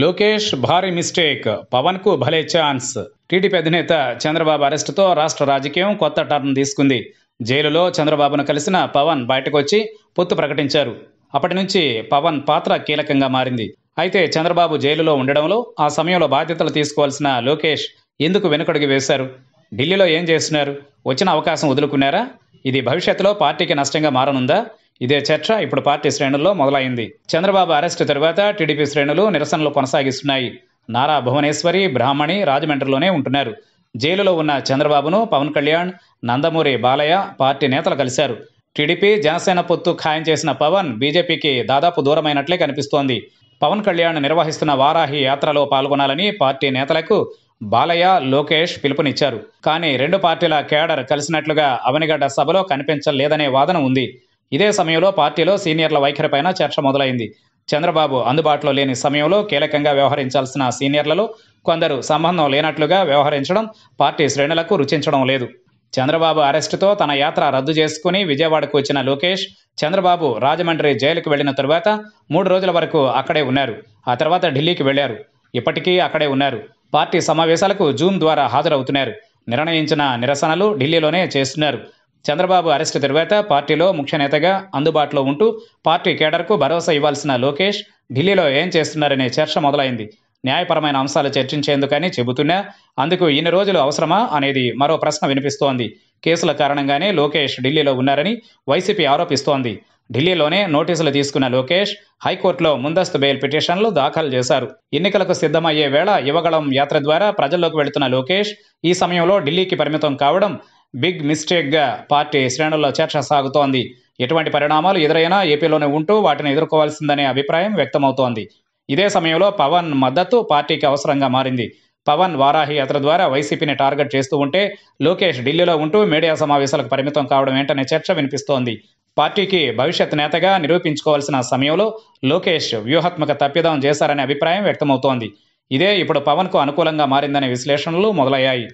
లోకేష్ భారీ మిస్టేక్ పవన్ కు భలే ఛాన్స్ టీడీపీ అధినేత చంద్రబాబు అరెస్టుతో రాష్ట్ర రాజకీయం కొత్త టర్న్ తీసుకుంది జైలులో చంద్రబాబును కలిసిన పవన్ బయటకు వచ్చి పొత్తు ప్రకటించారు అప్పటి నుంచి పవన్ పాత్ర కీలకంగా మారింది అయితే చంద్రబాబు జైలులో ఉండడంలో ఆ సమయంలో బాధ్యతలు తీసుకోవాల్సిన లోకేష్ ఎందుకు వెనుకడుగు వేశారు ఢిల్లీలో ఏం చేస్తున్నారు వచ్చిన అవకాశం వదులుకున్నారా ఇది భవిష్యత్తులో పార్టీకి నష్టంగా మారనుందా ఇదే చర్చ ఇప్పుడు పార్టీ శ్రేణుల్లో మొదలైంది చంద్రబాబు అరెస్టు తరువాత టీడీపీ శ్రేణులు నిరసనలు కొనసాగిస్తున్నాయి నారా భువనేశ్వరి బ్రాహ్మణి రాజమండ్రిలోనే ఉంటున్నారు జైలులో ఉన్న చంద్రబాబును పవన్ కళ్యాణ్ నందమూరి బాలయ్య పార్టీ నేతలు కలిశారు టీడీపీ జనసేన పొత్తు ఖాయం చేసిన పవన్ బీజేపీకి దాదాపు దూరమైనట్లే కనిపిస్తోంది పవన్ కళ్యాణ్ నిర్వహిస్తున్న వారాహి యాత్రలో పాల్గొనాలని పార్టీ నేతలకు బాలయ్య లోకేష్ పిలుపునిచ్చారు కానీ రెండు పార్టీల కేడర్ కలిసినట్లుగా అవనిగడ్డ సభలో కనిపించలేదనే వాదన ఉంది ఇదే సమయంలో పార్టీలో సీనియర్ల వైఖరిపైన చర్చ మొదలైంది చంద్రబాబు అందుబాటులో లేని సమయంలో కీలకంగా వ్యవహరించాల్సిన సీనియర్లలో కొందరు సంబంధం లేనట్లుగా వ్యవహరించడం పార్టీ శ్రేణులకు రుచించడం లేదు చంద్రబాబు అరెస్టుతో తన యాత్ర రద్దు చేసుకుని విజయవాడకు వచ్చిన లోకేష్ చంద్రబాబు రాజమండ్రి జైలుకు వెళ్లిన తరువాత మూడు రోజుల వరకు అక్కడే ఉన్నారు ఆ తర్వాత ఢిల్లీకి వెళ్లారు ఇప్పటికీ అక్కడే ఉన్నారు పార్టీ సమావేశాలకు జూమ్ ద్వారా హాజరవుతున్నారు నిర్ణయించిన నిరసనలు ఢిల్లీలోనే చేస్తున్నారు చంద్రబాబు అరెస్టు తరువాత పార్టీలో ముఖ్య నేతగా అందుబాటులో ఉంటూ పార్టీ కేడర్కు భరోసా ఇవ్వాల్సిన లోకేష్ ఢిల్లీలో ఏం చేస్తున్నారనే చర్చ మొదలైంది న్యాయపరమైన అంశాలు చర్చించేందుకని చెబుతున్నా అందుకు ఇన్ని రోజులు అవసరమా అనేది మరో ప్రశ్న వినిపిస్తోంది కేసుల కారణంగానే లోకేష్ ఢిల్లీలో ఉన్నారని వైసీపీ ఆరోపిస్తోంది ఢిల్లీలోనే నోటీసులు తీసుకున్న లోకేష్ హైకోర్టులో ముందస్తు బెయిల్ పిటిషన్లు దాఖలు చేశారు ఎన్నికలకు సిద్ధమయ్యే వేళ యువగళం యాత్ర ద్వారా ప్రజల్లోకి వెళుతున్న లోకేష్ ఈ సమయంలో ఢిల్లీకి పరిమితం కావడం బిగ్ మిస్టేక్గా పార్టీ శ్రేణుల్లో చర్చ సాగుతోంది ఎటువంటి పరిణామాలు ఎదురైనా ఏపీలోనే ఉంటూ వాటిని ఎదుర్కోవాల్సిందనే అభిప్రాయం వ్యక్తమవుతోంది ఇదే సమయంలో పవన్ మద్దతు పార్టీకి అవసరంగా మారింది పవన్ వారాహి యాత్ర ద్వారా వైసీపీని టార్గెట్ చేస్తూ ఉంటే లోకేష్ ఢిల్లీలో ఉంటూ మీడియా సమావేశాలకు పరిమితం కావడం ఏంటనే చర్చ వినిపిస్తోంది పార్టీకి భవిష్యత్ నేతగా నిరూపించుకోవాల్సిన సమయంలో లోకేష్ వ్యూహాత్మక తప్పిదం చేశారనే అభిప్రాయం వ్యక్తమవుతోంది ఇదే ఇప్పుడు పవన్కు అనుకూలంగా మారిందనే విశ్లేషణలు మొదలయ్యాయి